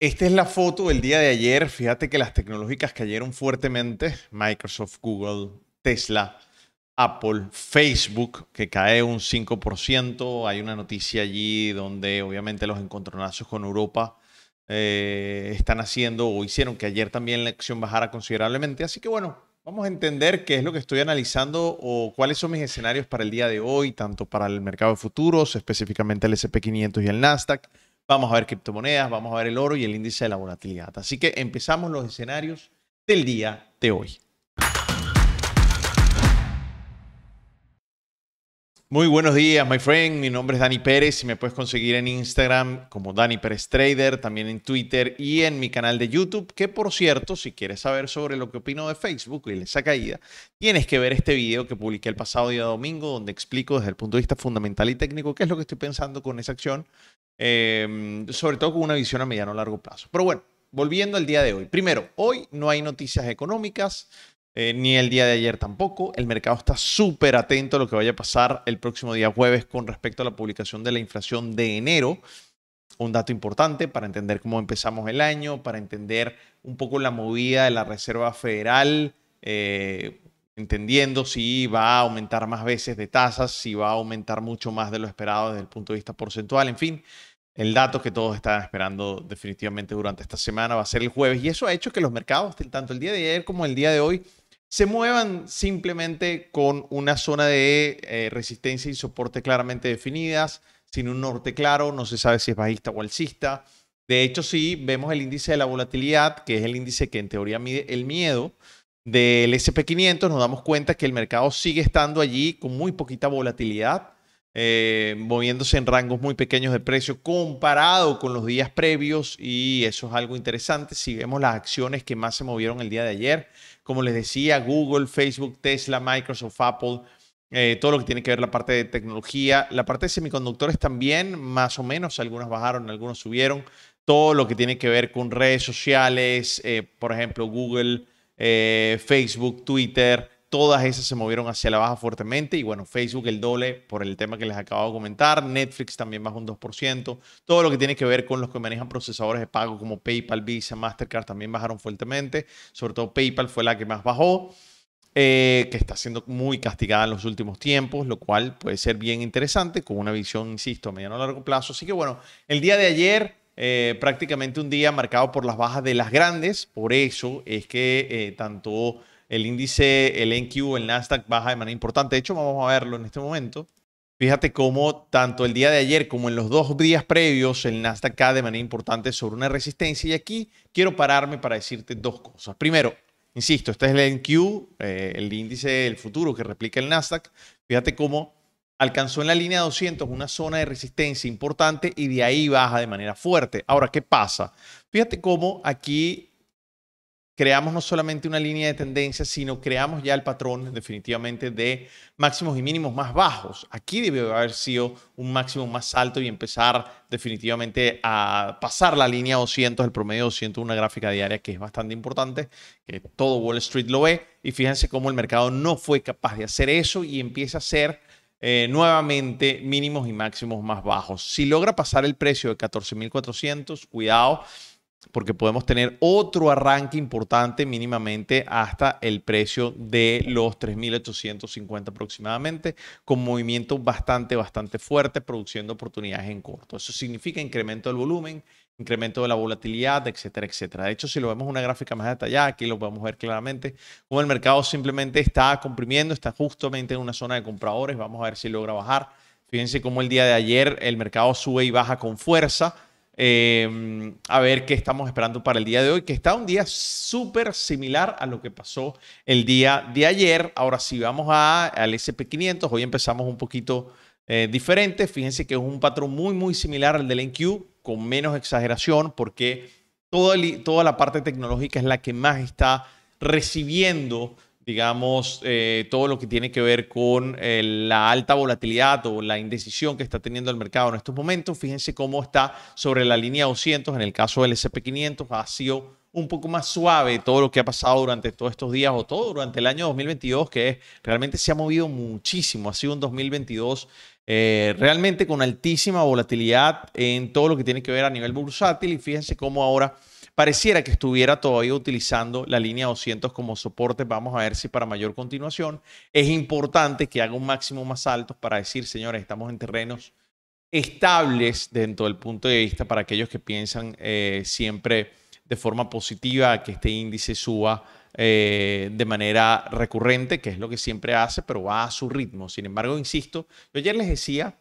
Esta es la foto del día de ayer. Fíjate que las tecnológicas cayeron fuertemente. Microsoft, Google, Tesla, Apple, Facebook, que cae un 5%. Hay una noticia allí donde obviamente los encontronazos con Europa eh, están haciendo o hicieron que ayer también la acción bajara considerablemente. Así que bueno, vamos a entender qué es lo que estoy analizando o cuáles son mis escenarios para el día de hoy, tanto para el mercado de futuros, específicamente el SP500 y el Nasdaq Vamos a ver criptomonedas, vamos a ver el oro y el índice de la volatilidad. Así que empezamos los escenarios del día de hoy. Muy buenos días, my friend. Mi nombre es Dani Pérez y me puedes conseguir en Instagram como Dani Pérez Trader, también en Twitter y en mi canal de YouTube, que por cierto, si quieres saber sobre lo que opino de Facebook y esa caída, tienes que ver este video que publiqué el pasado día domingo, donde explico desde el punto de vista fundamental y técnico qué es lo que estoy pensando con esa acción, em, sobre todo con una visión a mediano o largo plazo. Pero bueno, volviendo al día de hoy. Primero, hoy no hay noticias económicas. Eh, ni el día de ayer tampoco. El mercado está súper atento a lo que vaya a pasar el próximo día jueves con respecto a la publicación de la inflación de enero. Un dato importante para entender cómo empezamos el año, para entender un poco la movida de la Reserva Federal, eh, entendiendo si va a aumentar más veces de tasas, si va a aumentar mucho más de lo esperado desde el punto de vista porcentual, en fin. El dato que todos están esperando definitivamente durante esta semana va a ser el jueves y eso ha hecho que los mercados, tanto el día de ayer como el día de hoy, se muevan simplemente con una zona de eh, resistencia y soporte claramente definidas, sin un norte claro, no se sabe si es bajista o alcista. De hecho, si sí, vemos el índice de la volatilidad, que es el índice que en teoría mide el miedo del SP500, nos damos cuenta que el mercado sigue estando allí con muy poquita volatilidad eh, moviéndose en rangos muy pequeños de precio comparado con los días previos y eso es algo interesante. Si vemos las acciones que más se movieron el día de ayer, como les decía, Google, Facebook, Tesla, Microsoft, Apple, eh, todo lo que tiene que ver la parte de tecnología, la parte de semiconductores también, más o menos, algunos bajaron, algunos subieron, todo lo que tiene que ver con redes sociales, eh, por ejemplo, Google, Facebook, Twitter Todas esas se movieron hacia la baja fuertemente y bueno, Facebook el doble por el tema que les acabo de comentar, Netflix también bajó un 2%, todo lo que tiene que ver con los que manejan procesadores de pago como PayPal, Visa, Mastercard también bajaron fuertemente, sobre todo PayPal fue la que más bajó. Eh, que está siendo muy castigada en los últimos tiempos, lo cual puede ser bien interesante con una visión, insisto, a mediano a largo plazo. Así que bueno, el día de ayer eh, prácticamente un día marcado por las bajas de las grandes, por eso es que eh, tanto el índice, el NQ, el Nasdaq baja de manera importante. De hecho, vamos a verlo en este momento. Fíjate cómo tanto el día de ayer como en los dos días previos el Nasdaq cae de manera importante sobre una resistencia. Y aquí quiero pararme para decirte dos cosas. Primero, insisto, este es el NQ, eh, el índice del futuro que replica el Nasdaq. Fíjate cómo alcanzó en la línea 200 una zona de resistencia importante y de ahí baja de manera fuerte. Ahora, ¿qué pasa? Fíjate cómo aquí creamos no solamente una línea de tendencia, sino creamos ya el patrón definitivamente de máximos y mínimos más bajos. Aquí debe haber sido un máximo más alto y empezar definitivamente a pasar la línea 200, el promedio 200, una gráfica diaria que es bastante importante, que todo Wall Street lo ve. Y fíjense cómo el mercado no fue capaz de hacer eso y empieza a ser... Eh, nuevamente mínimos y máximos más bajos. Si logra pasar el precio de 14.400, cuidado, porque podemos tener otro arranque importante mínimamente hasta el precio de los 3.850 aproximadamente, con movimiento bastante, bastante fuerte, produciendo oportunidades en corto. Eso significa incremento del volumen, incremento de la volatilidad, etcétera, etcétera. De hecho, si lo vemos en una gráfica más detallada, aquí lo podemos ver claramente, como el mercado simplemente está comprimiendo, está justamente en una zona de compradores, vamos a ver si logra bajar. Fíjense cómo el día de ayer el mercado sube y baja con fuerza Em, a ver qué estamos esperando para el día de hoy, que está un día súper similar a lo que pasó el día de ayer. Ahora sí, vamos a, al SP500. Hoy empezamos un poquito eh, diferente. Fíjense que es un patrón muy, muy similar al del NQ, con menos exageración, porque toda, toda la parte tecnológica es la que más está recibiendo digamos, eh, todo lo que tiene que ver con eh, la alta volatilidad o la indecisión que está teniendo el mercado en estos momentos. Fíjense cómo está sobre la línea 200, en el caso del SP500, ha sido un poco más suave todo lo que ha pasado durante todos estos días o todo durante el año 2022, que es, realmente se ha movido muchísimo. Ha sido un 2022 eh, realmente con altísima volatilidad en todo lo que tiene que ver a nivel bursátil y fíjense cómo ahora pareciera que estuviera todavía utilizando la línea 200 como soporte. Vamos a ver si para mayor continuación es importante que haga un máximo más alto para decir, señores, estamos en terrenos estables dentro del punto de vista para aquellos que piensan eh, siempre de forma positiva que este índice suba eh, de manera recurrente, que es lo que siempre hace, pero va a su ritmo. Sin embargo, insisto, yo ayer les decía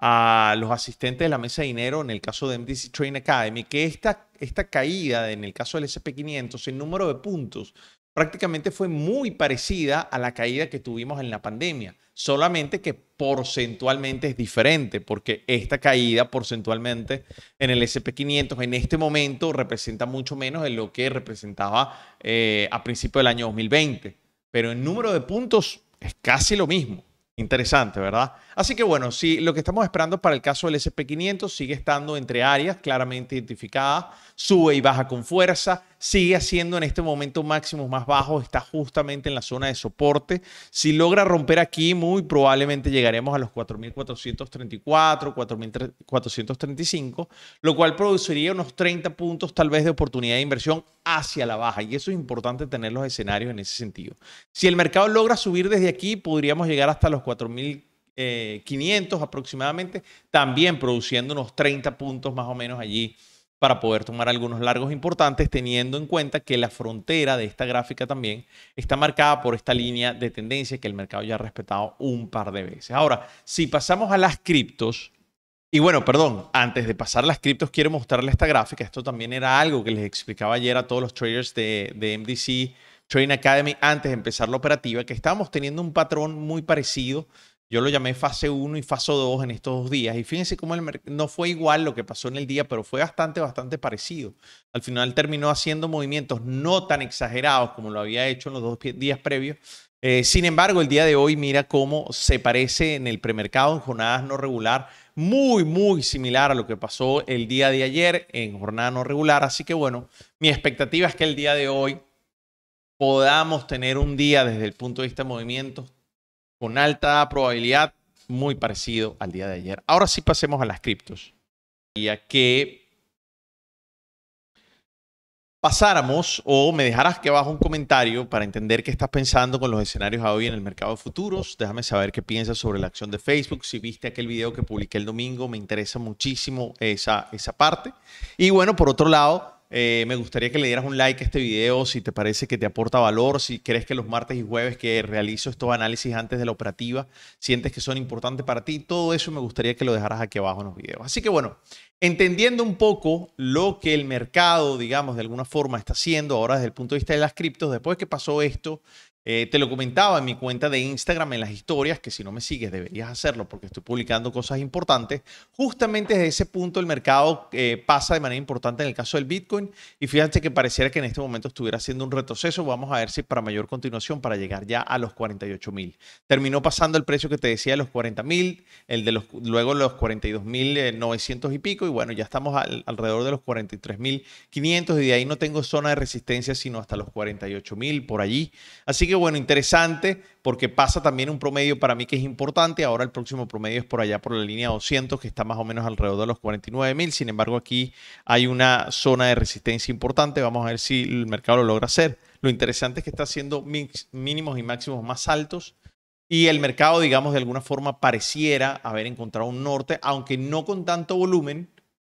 a los asistentes de la mesa de dinero en el caso de MDC Train Academy, que esta, esta caída en el caso del SP500 en número de puntos prácticamente fue muy parecida a la caída que tuvimos en la pandemia, solamente que porcentualmente es diferente, porque esta caída porcentualmente en el SP500 en este momento representa mucho menos de lo que representaba eh, a principios del año 2020, pero en número de puntos es casi lo mismo. Interesante, ¿verdad? Así que bueno, si lo que estamos esperando para el caso del SP500 sigue estando entre áreas claramente identificadas, sube y baja con fuerza, sigue haciendo en este momento máximos más bajos, está justamente en la zona de soporte. Si logra romper aquí, muy probablemente llegaremos a los 4.434, 4.435, lo cual produciría unos 30 puntos tal vez de oportunidad de inversión hacia la baja. Y eso es importante tener los escenarios en ese sentido. Si el mercado logra subir desde aquí, podríamos llegar hasta los 4.500 eh, aproximadamente, también produciendo unos 30 puntos más o menos allí para poder tomar algunos largos importantes, teniendo en cuenta que la frontera de esta gráfica también está marcada por esta línea de tendencia que el mercado ya ha respetado un par de veces. Ahora, si pasamos a las criptos, y bueno, perdón, antes de pasar a las criptos, quiero mostrarle esta gráfica. Esto también era algo que les explicaba ayer a todos los traders de, de MDC Trading Academy antes de empezar la operativa, que estábamos teniendo un patrón muy parecido yo lo llamé fase 1 y fase 2 en estos dos días. Y fíjense cómo no fue igual lo que pasó en el día, pero fue bastante, bastante parecido. Al final terminó haciendo movimientos no tan exagerados como lo había hecho en los dos días previos. Eh, sin embargo, el día de hoy mira cómo se parece en el premercado en jornadas no regular, muy, muy similar a lo que pasó el día de ayer en jornada no regular. Así que bueno, mi expectativa es que el día de hoy podamos tener un día desde el punto de vista de movimientos con alta probabilidad, muy parecido al día de ayer. Ahora sí pasemos a las criptos. Y a que pasáramos o me dejarás que bajo un comentario para entender qué estás pensando con los escenarios hoy en el mercado de futuros. Déjame saber qué piensas sobre la acción de Facebook. Si viste aquel video que publiqué el domingo, me interesa muchísimo esa, esa parte. Y bueno, por otro lado, eh, me gustaría que le dieras un like a este video si te parece que te aporta valor, si crees que los martes y jueves que realizo estos análisis antes de la operativa sientes que son importantes para ti. Todo eso me gustaría que lo dejaras aquí abajo en los videos. Así que bueno, Entendiendo un poco lo que el mercado, digamos, de alguna forma está haciendo ahora desde el punto de vista de las criptos, después que pasó esto, eh, te lo comentaba en mi cuenta de Instagram en las historias, que si no me sigues deberías hacerlo porque estoy publicando cosas importantes. Justamente desde ese punto el mercado eh, pasa de manera importante en el caso del Bitcoin y fíjate que pareciera que en este momento estuviera haciendo un retroceso. Vamos a ver si para mayor continuación para llegar ya a los 48 mil. Terminó pasando el precio que te decía de los 40 mil, el de los, luego los 42 mil 900 eh, y pico y bueno, ya estamos alrededor de los 43.500 y de ahí no tengo zona de resistencia sino hasta los 48.000 por allí. Así que bueno, interesante porque pasa también un promedio para mí que es importante. Ahora el próximo promedio es por allá por la línea 200 que está más o menos alrededor de los 49.000. Sin embargo, aquí hay una zona de resistencia importante. Vamos a ver si el mercado lo logra hacer. Lo interesante es que está haciendo mínimos y máximos más altos. Y el mercado, digamos, de alguna forma pareciera haber encontrado un norte, aunque no con tanto volumen,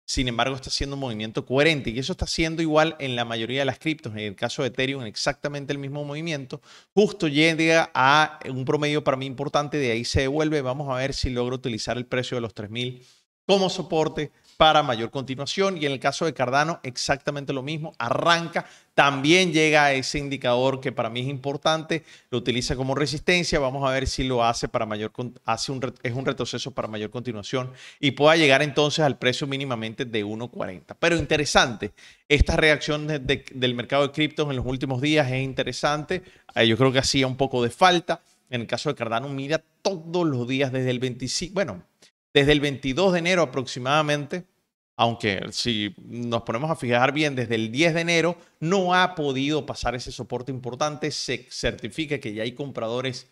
sin embargo, está haciendo un movimiento coherente y eso está siendo igual en la mayoría de las criptos. En el caso de Ethereum, exactamente el mismo movimiento. Justo llega a un promedio para mí importante, de ahí se devuelve. Vamos a ver si logro utilizar el precio de los 3000 como soporte para mayor continuación. Y en el caso de Cardano, exactamente lo mismo. Arranca, también llega a ese indicador que para mí es importante, lo utiliza como resistencia. Vamos a ver si lo hace para mayor, hace un, es un retroceso para mayor continuación y pueda llegar entonces al precio mínimamente de 1.40. Pero interesante, esta reacción del mercado de criptos en los últimos días es interesante. Eh, yo creo que hacía un poco de falta. En el caso de Cardano, mira todos los días desde el 25, bueno, desde el 22 de enero aproximadamente, aunque si nos ponemos a fijar bien, desde el 10 de enero no ha podido pasar ese soporte importante. Se certifica que ya hay compradores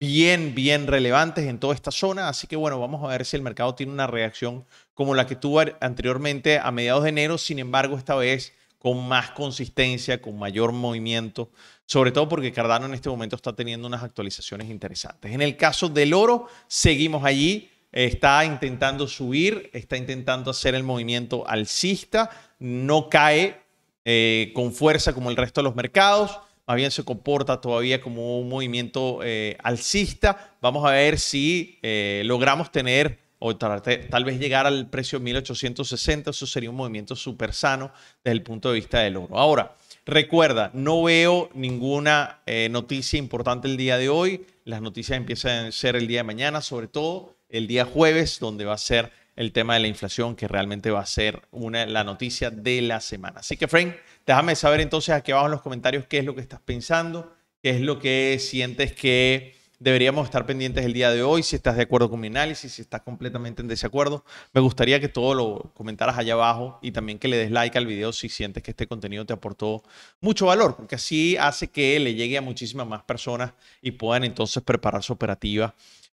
bien, bien relevantes en toda esta zona. Así que bueno, vamos a ver si el mercado tiene una reacción como la que tuvo anteriormente a mediados de enero. Sin embargo, esta vez con más consistencia, con mayor movimiento, sobre todo porque Cardano en este momento está teniendo unas actualizaciones interesantes. En el caso del oro, seguimos allí está intentando subir, está intentando hacer el movimiento alcista, no cae eh, con fuerza como el resto de los mercados, más bien se comporta todavía como un movimiento eh, alcista. Vamos a ver si eh, logramos tener o tal, tal vez llegar al precio 1860, eso sería un movimiento súper sano desde el punto de vista del oro. Ahora, recuerda, no veo ninguna noticia importante el día de hoy, las noticias empiezan a ser el día de mañana, sobre todo el día jueves, donde va a ser el tema de la inflación, que realmente va a ser una, la noticia de la semana. Así que, Frank, déjame saber entonces aquí abajo en los comentarios qué es lo que estás pensando, qué es lo que sientes que deberíamos estar pendientes el día de hoy, si estás de acuerdo con mi análisis, si estás completamente en desacuerdo. Me gustaría que todo lo comentaras allá abajo y también que le des like al video si sientes que este contenido te aportó mucho valor, porque así hace que le llegue a muchísimas más personas y puedan entonces preparar su operativa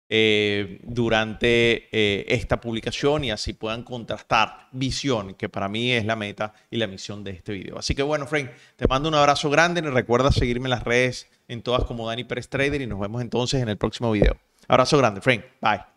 eh, durante eh, esta publicación y así puedan contrastar visión, que para mí es la meta y la misión de este video. Así que bueno, Frank, te mando un abrazo grande. Recuerda seguirme en las redes en todas como Dani Press Trader y nos vemos entonces en el próximo video. Abrazo grande, Frank. Bye.